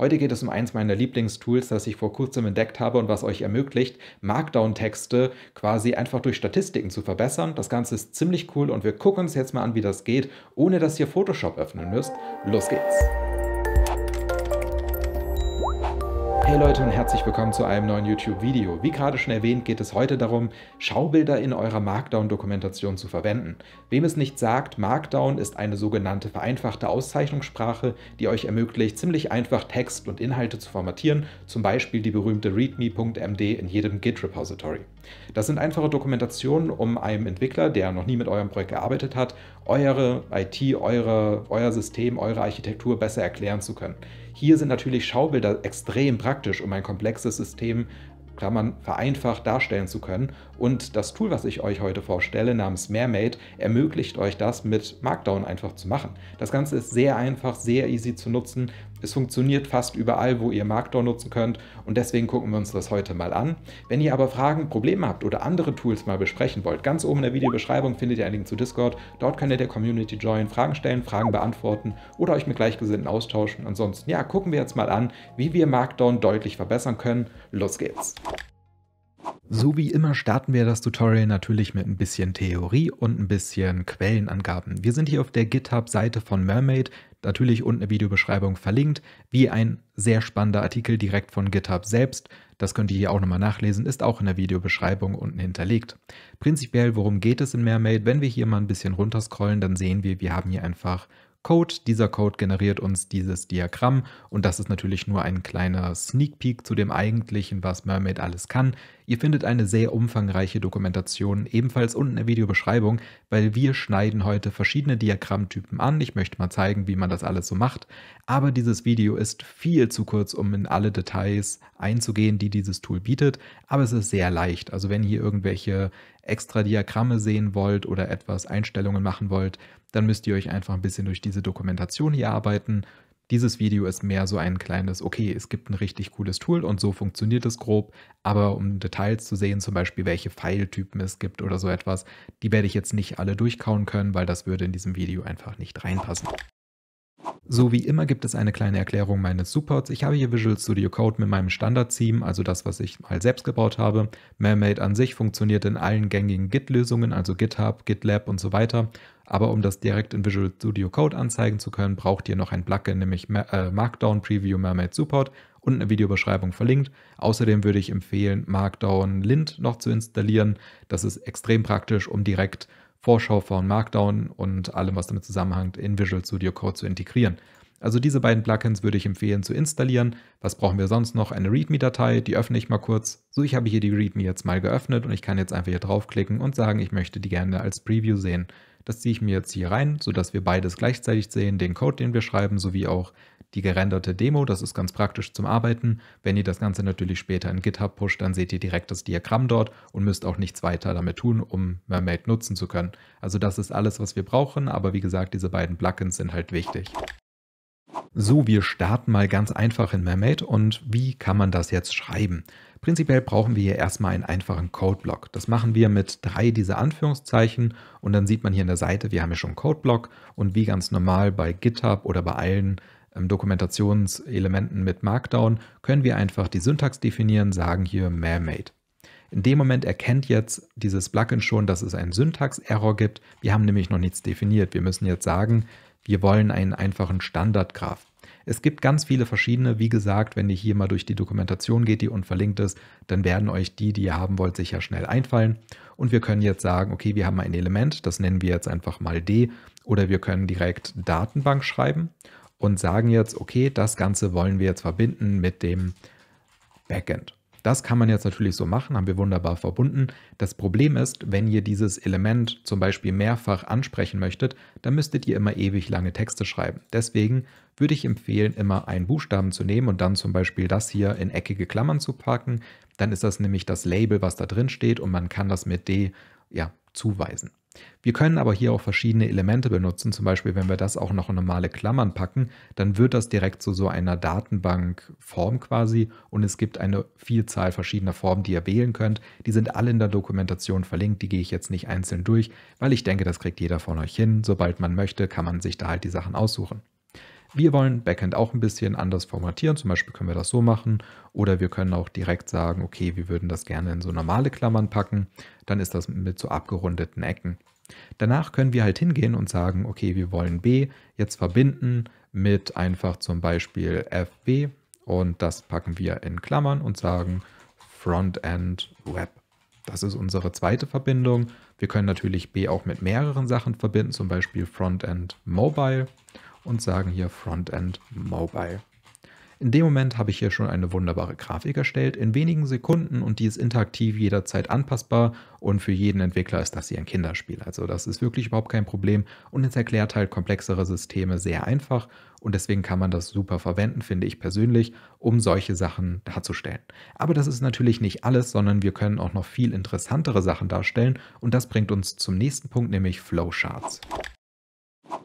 Heute geht es um eins meiner Lieblingstools, das ich vor kurzem entdeckt habe und was euch ermöglicht, Markdown-Texte quasi einfach durch Statistiken zu verbessern. Das Ganze ist ziemlich cool und wir gucken uns jetzt mal an, wie das geht, ohne dass ihr Photoshop öffnen müsst. Los geht's! Hey Leute und herzlich willkommen zu einem neuen YouTube-Video. Wie gerade schon erwähnt, geht es heute darum, Schaubilder in eurer Markdown-Dokumentation zu verwenden. Wem es nicht sagt, Markdown ist eine sogenannte vereinfachte Auszeichnungssprache, die euch ermöglicht, ziemlich einfach Text und Inhalte zu formatieren, zum Beispiel die berühmte readme.md in jedem Git-Repository. Das sind einfache Dokumentationen, um einem Entwickler, der noch nie mit eurem Projekt gearbeitet hat, eure IT, eure, euer System, eure Architektur besser erklären zu können. Hier sind natürlich Schaubilder extrem praktisch, um ein komplexes System Klammern vereinfacht darstellen zu können. Und das Tool, was ich euch heute vorstelle, namens Mermaid, ermöglicht euch das mit Markdown einfach zu machen. Das Ganze ist sehr einfach, sehr easy zu nutzen. Es funktioniert fast überall, wo ihr Markdown nutzen könnt und deswegen gucken wir uns das heute mal an. Wenn ihr aber Fragen, Probleme habt oder andere Tools mal besprechen wollt, ganz oben in der Videobeschreibung findet ihr einen Link zu Discord. Dort könnt ihr der Community joinen, Fragen stellen, Fragen beantworten oder euch mit Gleichgesinnten austauschen. Ansonsten, ja, gucken wir jetzt mal an, wie wir Markdown deutlich verbessern können. Los geht's! So wie immer starten wir das Tutorial natürlich mit ein bisschen Theorie und ein bisschen Quellenangaben. Wir sind hier auf der GitHub-Seite von Mermaid, natürlich unten in der Videobeschreibung verlinkt, wie ein sehr spannender Artikel direkt von GitHub selbst. Das könnt ihr hier auch nochmal nachlesen, ist auch in der Videobeschreibung unten hinterlegt. Prinzipiell, worum geht es in Mermaid? Wenn wir hier mal ein bisschen runterscrollen, dann sehen wir, wir haben hier einfach Code. Dieser Code generiert uns dieses Diagramm und das ist natürlich nur ein kleiner Sneak Peek zu dem eigentlichen, was Mermaid alles kann. Ihr findet eine sehr umfangreiche Dokumentation ebenfalls unten in der Videobeschreibung, weil wir schneiden heute verschiedene Diagrammtypen an. Ich möchte mal zeigen, wie man das alles so macht, aber dieses Video ist viel zu kurz, um in alle Details einzugehen, die dieses Tool bietet, aber es ist sehr leicht. Also wenn ihr irgendwelche extra Diagramme sehen wollt oder etwas Einstellungen machen wollt, dann müsst ihr euch einfach ein bisschen durch diese Dokumentation hier arbeiten. Dieses Video ist mehr so ein kleines, okay, es gibt ein richtig cooles Tool und so funktioniert es grob, aber um Details zu sehen, zum Beispiel welche Pfeiltypen es gibt oder so etwas, die werde ich jetzt nicht alle durchkauen können, weil das würde in diesem Video einfach nicht reinpassen. So wie immer gibt es eine kleine Erklärung meines Supports. Ich habe hier Visual Studio Code mit meinem Standard-Theme, also das, was ich mal selbst gebaut habe. Mermaid an sich funktioniert in allen gängigen Git-Lösungen, also GitHub, GitLab und so weiter. Aber um das direkt in Visual Studio Code anzeigen zu können, braucht ihr noch ein Plugin, nämlich äh, Markdown Preview Mermaid Support und eine Videobeschreibung verlinkt. Außerdem würde ich empfehlen, Markdown Lint noch zu installieren. Das ist extrem praktisch, um direkt Vorschau von Markdown und allem, was damit zusammenhängt, in Visual Studio Code zu integrieren. Also diese beiden Plugins würde ich empfehlen zu installieren. Was brauchen wir sonst noch? Eine README-Datei, die öffne ich mal kurz. So, ich habe hier die README jetzt mal geöffnet und ich kann jetzt einfach hier draufklicken und sagen, ich möchte die gerne als Preview sehen. Das ziehe ich mir jetzt hier rein, sodass wir beides gleichzeitig sehen, den Code, den wir schreiben, sowie auch die gerenderte Demo. Das ist ganz praktisch zum Arbeiten. Wenn ihr das Ganze natürlich später in GitHub pusht, dann seht ihr direkt das Diagramm dort und müsst auch nichts weiter damit tun, um Mermaid nutzen zu können. Also das ist alles, was wir brauchen, aber wie gesagt, diese beiden Plugins sind halt wichtig. So, wir starten mal ganz einfach in Mermaid und wie kann man das jetzt schreiben? Prinzipiell brauchen wir hier erstmal einen einfachen Codeblock. Das machen wir mit drei dieser Anführungszeichen und dann sieht man hier an der Seite, wir haben ja schon einen Codeblock und wie ganz normal bei GitHub oder bei allen ähm, Dokumentationselementen mit Markdown, können wir einfach die Syntax definieren, sagen hier man In dem Moment erkennt jetzt dieses Plugin schon, dass es einen Syntax-Error gibt. Wir haben nämlich noch nichts definiert. Wir müssen jetzt sagen, wir wollen einen einfachen Standardgraph. Es gibt ganz viele verschiedene. Wie gesagt, wenn ihr hier mal durch die Dokumentation geht, die unverlinkt ist, dann werden euch die, die ihr haben wollt, sicher schnell einfallen. Und wir können jetzt sagen, okay, wir haben ein Element, das nennen wir jetzt einfach mal D. Oder wir können direkt Datenbank schreiben und sagen jetzt, okay, das Ganze wollen wir jetzt verbinden mit dem Backend. Das kann man jetzt natürlich so machen, haben wir wunderbar verbunden. Das Problem ist, wenn ihr dieses Element zum Beispiel mehrfach ansprechen möchtet, dann müsstet ihr immer ewig lange Texte schreiben. Deswegen würde ich empfehlen, immer einen Buchstaben zu nehmen und dann zum Beispiel das hier in eckige Klammern zu packen. Dann ist das nämlich das Label, was da drin steht und man kann das mit D ja, zuweisen. Wir können aber hier auch verschiedene Elemente benutzen, zum Beispiel wenn wir das auch noch in normale Klammern packen, dann wird das direkt zu so einer Datenbankform quasi und es gibt eine Vielzahl verschiedener Formen, die ihr wählen könnt. Die sind alle in der Dokumentation verlinkt, die gehe ich jetzt nicht einzeln durch, weil ich denke, das kriegt jeder von euch hin. Sobald man möchte, kann man sich da halt die Sachen aussuchen. Wir wollen Backend auch ein bisschen anders formatieren. Zum Beispiel können wir das so machen oder wir können auch direkt sagen, okay, wir würden das gerne in so normale Klammern packen. Dann ist das mit so abgerundeten Ecken. Danach können wir halt hingehen und sagen, okay, wir wollen B jetzt verbinden mit einfach zum Beispiel FB und das packen wir in Klammern und sagen Frontend Web. Das ist unsere zweite Verbindung. Wir können natürlich B auch mit mehreren Sachen verbinden, zum Beispiel Frontend Mobile und sagen hier Frontend Mobile. In dem Moment habe ich hier schon eine wunderbare Grafik erstellt, in wenigen Sekunden und die ist interaktiv jederzeit anpassbar und für jeden Entwickler ist das hier ein Kinderspiel. Also das ist wirklich überhaupt kein Problem und es erklärt halt komplexere Systeme sehr einfach und deswegen kann man das super verwenden, finde ich persönlich, um solche Sachen darzustellen. Aber das ist natürlich nicht alles, sondern wir können auch noch viel interessantere Sachen darstellen und das bringt uns zum nächsten Punkt, nämlich Flowcharts.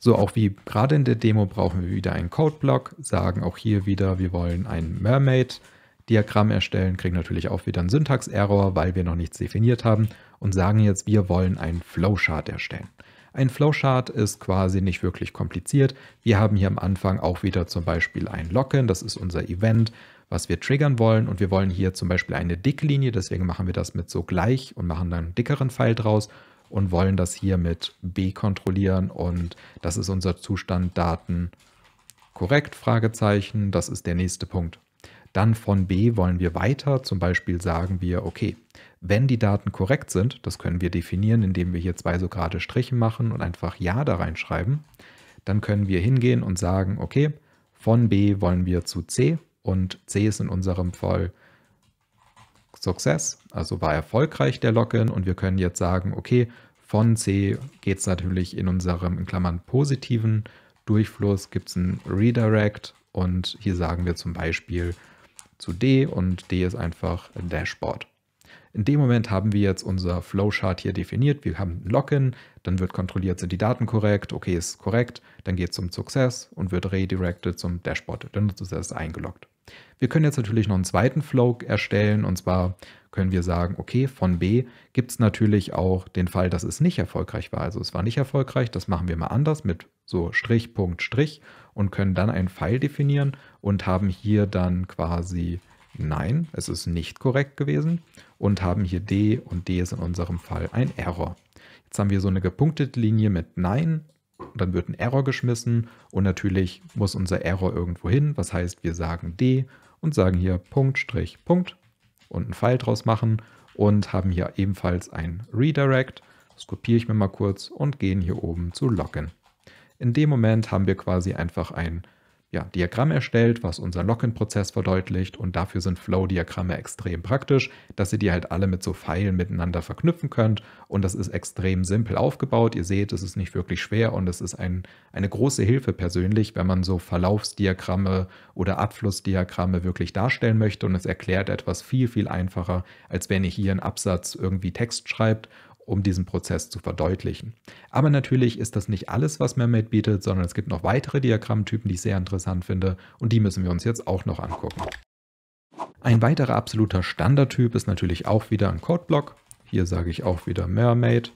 So auch wie gerade in der Demo brauchen wir wieder einen Codeblock, sagen auch hier wieder, wir wollen ein Mermaid-Diagramm erstellen, kriegen natürlich auch wieder einen Syntax-Error, weil wir noch nichts definiert haben und sagen jetzt, wir wollen einen Flowchart erstellen. Ein Flowchart ist quasi nicht wirklich kompliziert. Wir haben hier am Anfang auch wieder zum Beispiel ein Login, das ist unser Event, was wir triggern wollen und wir wollen hier zum Beispiel eine Dicklinie, deswegen machen wir das mit so gleich und machen dann einen dickeren Pfeil draus und wollen das hier mit B kontrollieren und das ist unser Zustand Daten korrekt, Fragezeichen, das ist der nächste Punkt. Dann von B wollen wir weiter, zum Beispiel sagen wir, okay, wenn die Daten korrekt sind, das können wir definieren, indem wir hier zwei so gerade Striche machen und einfach Ja da reinschreiben, dann können wir hingehen und sagen, okay, von B wollen wir zu C und C ist in unserem Fall Success, also war erfolgreich der Login und wir können jetzt sagen, okay, von C geht es natürlich in unserem in Klammern positiven Durchfluss, gibt es einen Redirect und hier sagen wir zum Beispiel zu D und D ist einfach ein Dashboard. In dem Moment haben wir jetzt unser Flowchart hier definiert. Wir haben ein Login, dann wird kontrolliert, sind die Daten korrekt, okay, ist korrekt, dann geht es zum Success und wird redirected zum Dashboard. Dann ist es eingeloggt. Wir können jetzt natürlich noch einen zweiten Flow erstellen und zwar können wir sagen, okay, von B gibt es natürlich auch den Fall, dass es nicht erfolgreich war. Also es war nicht erfolgreich, das machen wir mal anders mit so Strich, Punkt, Strich und können dann einen Pfeil definieren und haben hier dann quasi Nein, es ist nicht korrekt gewesen und haben hier D und D ist in unserem Fall ein Error. Jetzt haben wir so eine gepunktete Linie mit Nein dann wird ein Error geschmissen und natürlich muss unser Error irgendwo hin. Was heißt, wir sagen D und sagen hier Punkt, Strich, Punkt und einen Pfeil draus machen und haben hier ebenfalls ein Redirect. Das kopiere ich mir mal kurz und gehen hier oben zu Login. In dem Moment haben wir quasi einfach ein ja, Diagramm erstellt, was unseren Login-Prozess verdeutlicht und dafür sind Flow-Diagramme extrem praktisch, dass ihr die halt alle mit so Pfeilen miteinander verknüpfen könnt und das ist extrem simpel aufgebaut. Ihr seht, es ist nicht wirklich schwer und es ist ein, eine große Hilfe persönlich, wenn man so Verlaufsdiagramme oder Abflussdiagramme wirklich darstellen möchte und es erklärt etwas viel, viel einfacher, als wenn ihr hier einen Absatz irgendwie Text schreibt um diesen Prozess zu verdeutlichen. Aber natürlich ist das nicht alles, was Mermaid bietet, sondern es gibt noch weitere Diagrammtypen, die ich sehr interessant finde und die müssen wir uns jetzt auch noch angucken. Ein weiterer absoluter Standardtyp ist natürlich auch wieder ein Codeblock. Hier sage ich auch wieder Mermaid.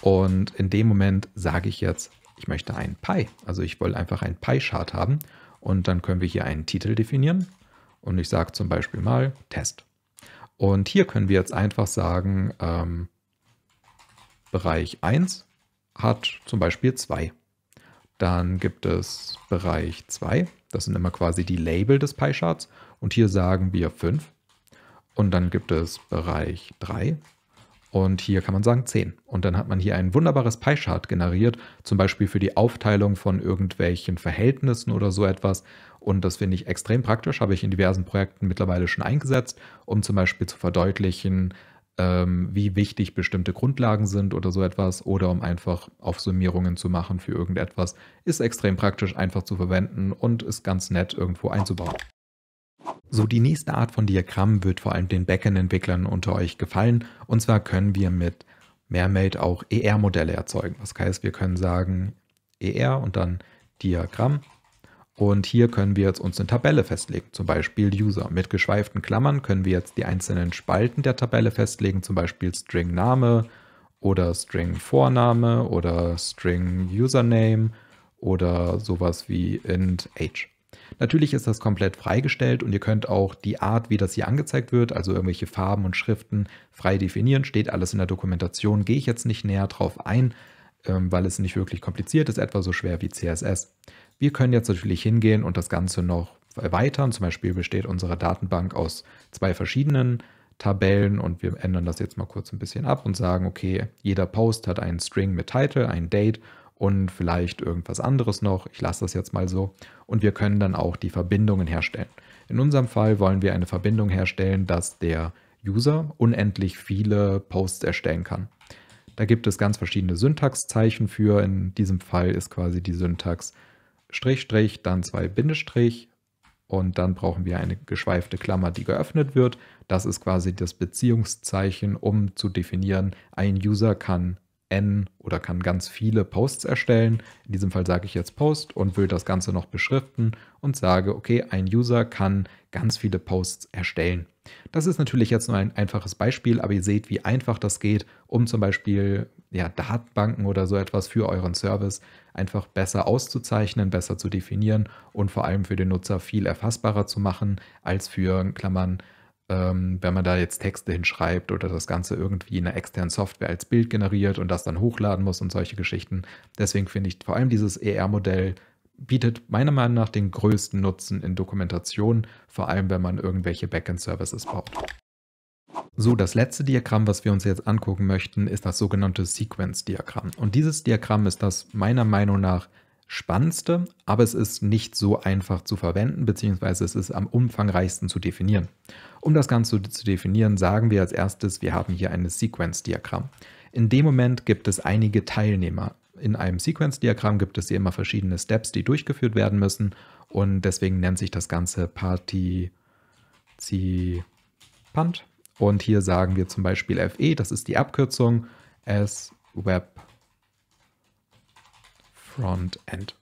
Und in dem Moment sage ich jetzt, ich möchte ein Pi. Also ich will einfach ein Pi-Chart haben. Und dann können wir hier einen Titel definieren. Und ich sage zum Beispiel mal Test. Und hier können wir jetzt einfach sagen, ähm, Bereich 1 hat zum Beispiel 2. Dann gibt es Bereich 2, das sind immer quasi die Label des pie und hier sagen wir 5. Und dann gibt es Bereich 3 und hier kann man sagen 10. Und dann hat man hier ein wunderbares pie generiert, zum Beispiel für die Aufteilung von irgendwelchen Verhältnissen oder so etwas. Und das finde ich extrem praktisch, habe ich in diversen Projekten mittlerweile schon eingesetzt, um zum Beispiel zu verdeutlichen, ähm, wie wichtig bestimmte Grundlagen sind oder so etwas, oder um einfach Aufsummierungen zu machen für irgendetwas, ist extrem praktisch, einfach zu verwenden und ist ganz nett irgendwo einzubauen. So, die nächste Art von Diagramm wird vor allem den Backend-Entwicklern unter euch gefallen. Und zwar können wir mit Mermaid auch ER-Modelle erzeugen. Was heißt, wir können sagen ER und dann Diagramm und hier können wir jetzt uns eine Tabelle festlegen, zum Beispiel User. Mit geschweiften Klammern können wir jetzt die einzelnen Spalten der Tabelle festlegen, zum Beispiel String Name oder String Vorname oder String Username oder sowas wie int age. Natürlich ist das komplett freigestellt und ihr könnt auch die Art, wie das hier angezeigt wird, also irgendwelche Farben und Schriften frei definieren, steht alles in der Dokumentation, gehe ich jetzt nicht näher drauf ein. Ähm, weil es nicht wirklich kompliziert ist, etwa so schwer wie CSS. Wir können jetzt natürlich hingehen und das Ganze noch erweitern. Zum Beispiel besteht unsere Datenbank aus zwei verschiedenen Tabellen und wir ändern das jetzt mal kurz ein bisschen ab und sagen, okay, jeder Post hat einen String mit Title, ein Date und vielleicht irgendwas anderes noch. Ich lasse das jetzt mal so. Und wir können dann auch die Verbindungen herstellen. In unserem Fall wollen wir eine Verbindung herstellen, dass der User unendlich viele Posts erstellen kann. Da gibt es ganz verschiedene Syntaxzeichen für. In diesem Fall ist quasi die Syntax Strich, Strich, dann zwei Bindestrich und dann brauchen wir eine geschweifte Klammer, die geöffnet wird. Das ist quasi das Beziehungszeichen, um zu definieren, ein User kann n oder kann ganz viele Posts erstellen. In diesem Fall sage ich jetzt Post und will das Ganze noch beschriften und sage, okay, ein User kann ganz viele Posts erstellen. Das ist natürlich jetzt nur ein einfaches Beispiel, aber ihr seht, wie einfach das geht, um zum Beispiel ja, Datenbanken oder so etwas für euren Service einfach besser auszuzeichnen, besser zu definieren und vor allem für den Nutzer viel erfassbarer zu machen als für, Klammern, ähm, wenn man da jetzt Texte hinschreibt oder das Ganze irgendwie in einer externen Software als Bild generiert und das dann hochladen muss und solche Geschichten. Deswegen finde ich vor allem dieses ER-Modell bietet meiner Meinung nach den größten Nutzen in Dokumentation, vor allem wenn man irgendwelche Backend-Services baut. So, das letzte Diagramm, was wir uns jetzt angucken möchten, ist das sogenannte Sequence-Diagramm. Und dieses Diagramm ist das meiner Meinung nach Spannendste, aber es ist nicht so einfach zu verwenden, beziehungsweise es ist am umfangreichsten zu definieren. Um das Ganze zu definieren, sagen wir als erstes, wir haben hier ein Sequenzdiagramm. In dem Moment gibt es einige Teilnehmer. In einem Sequenzdiagramm gibt es hier immer verschiedene Steps, die durchgeführt werden müssen und deswegen nennt sich das Ganze Partizipant. Und hier sagen wir zum Beispiel FE, das ist die Abkürzung S-Web Frontend.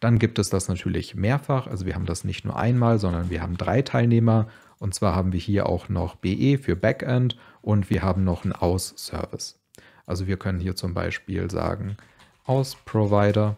Dann gibt es das natürlich mehrfach. Also wir haben das nicht nur einmal, sondern wir haben drei Teilnehmer. Und zwar haben wir hier auch noch BE für Backend und wir haben noch einen Aus-Service. Also wir können hier zum Beispiel sagen, Aus-Provider,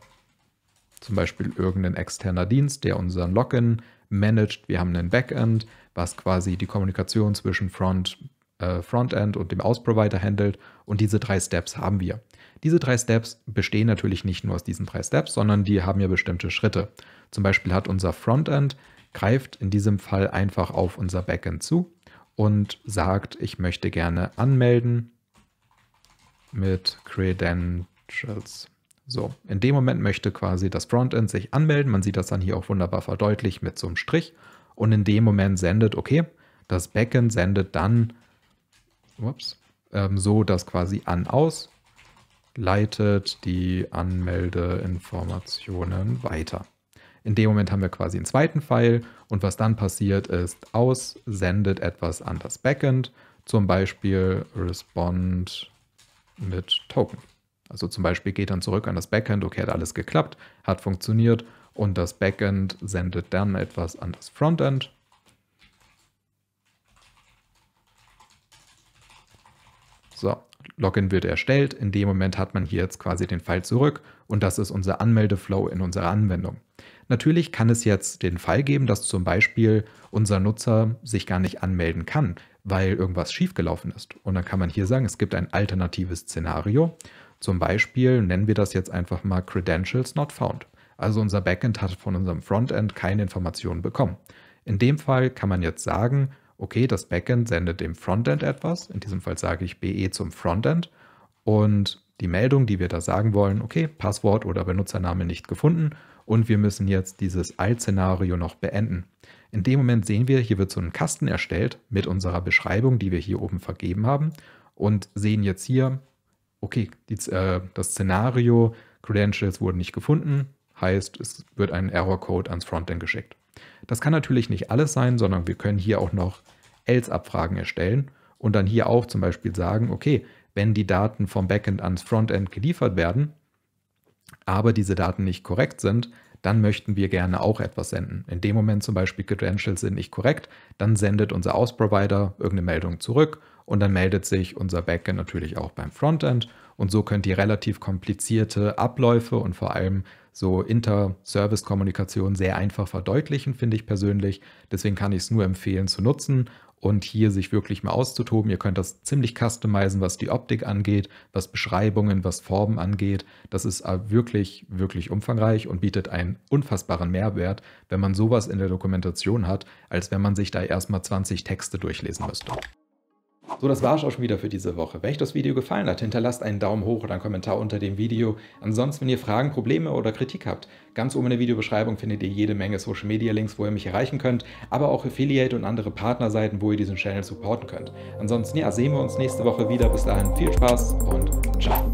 zum Beispiel irgendein externer Dienst, der unseren Login managt. Wir haben einen Backend, was quasi die Kommunikation zwischen Front, äh, Frontend und dem Ausprovider handelt. Und diese drei Steps haben wir. Diese drei Steps bestehen natürlich nicht nur aus diesen drei Steps, sondern die haben ja bestimmte Schritte. Zum Beispiel hat unser Frontend greift in diesem Fall einfach auf unser Backend zu und sagt, ich möchte gerne anmelden mit Credentials. So, in dem Moment möchte quasi das Frontend sich anmelden. Man sieht das dann hier auch wunderbar verdeutlicht mit so einem Strich. Und in dem Moment sendet, okay, das Backend sendet dann ups, ähm, so, dass quasi an aus leitet die Anmeldeinformationen weiter. In dem Moment haben wir quasi einen zweiten Pfeil und was dann passiert ist, aus sendet etwas an das Backend, zum Beispiel respond mit Token. Also zum Beispiel geht dann zurück an das Backend, okay, hat alles geklappt, hat funktioniert und das Backend sendet dann etwas an das Frontend So, Login wird erstellt. In dem Moment hat man hier jetzt quasi den Fall zurück und das ist unser Anmeldeflow in unserer Anwendung. Natürlich kann es jetzt den Fall geben, dass zum Beispiel unser Nutzer sich gar nicht anmelden kann, weil irgendwas schiefgelaufen ist. Und dann kann man hier sagen, es gibt ein alternatives Szenario. Zum Beispiel nennen wir das jetzt einfach mal Credentials not found. Also unser Backend hat von unserem Frontend keine Informationen bekommen. In dem Fall kann man jetzt sagen, okay, das Backend sendet dem Frontend etwas, in diesem Fall sage ich BE zum Frontend und die Meldung, die wir da sagen wollen, okay, Passwort oder Benutzername nicht gefunden und wir müssen jetzt dieses Alt-Szenario noch beenden. In dem Moment sehen wir, hier wird so ein Kasten erstellt mit unserer Beschreibung, die wir hier oben vergeben haben und sehen jetzt hier, okay, die, äh, das Szenario Credentials wurden nicht gefunden, heißt, es wird ein Error-Code ans Frontend geschickt. Das kann natürlich nicht alles sein, sondern wir können hier auch noch Else-Abfragen erstellen und dann hier auch zum Beispiel sagen, okay, wenn die Daten vom Backend ans Frontend geliefert werden, aber diese Daten nicht korrekt sind, dann möchten wir gerne auch etwas senden. In dem Moment zum Beispiel Credentials sind nicht korrekt, dann sendet unser Ausprovider irgendeine Meldung zurück und dann meldet sich unser Backend natürlich auch beim Frontend und so könnt ihr relativ komplizierte Abläufe und vor allem so Inter-Service-Kommunikation sehr einfach verdeutlichen, finde ich persönlich. Deswegen kann ich es nur empfehlen zu nutzen und hier sich wirklich mal auszutoben. Ihr könnt das ziemlich customizen, was die Optik angeht, was Beschreibungen, was Formen angeht. Das ist äh, wirklich, wirklich umfangreich und bietet einen unfassbaren Mehrwert, wenn man sowas in der Dokumentation hat, als wenn man sich da erstmal 20 Texte durchlesen müsste. So, das es auch schon wieder für diese Woche. Wenn euch das Video gefallen hat, hinterlasst einen Daumen hoch oder einen Kommentar unter dem Video. Ansonsten, wenn ihr Fragen, Probleme oder Kritik habt, ganz oben in der Videobeschreibung findet ihr jede Menge Social Media Links, wo ihr mich erreichen könnt, aber auch Affiliate und andere Partnerseiten, wo ihr diesen Channel supporten könnt. Ansonsten, ja, sehen wir uns nächste Woche wieder. Bis dahin viel Spaß und ciao.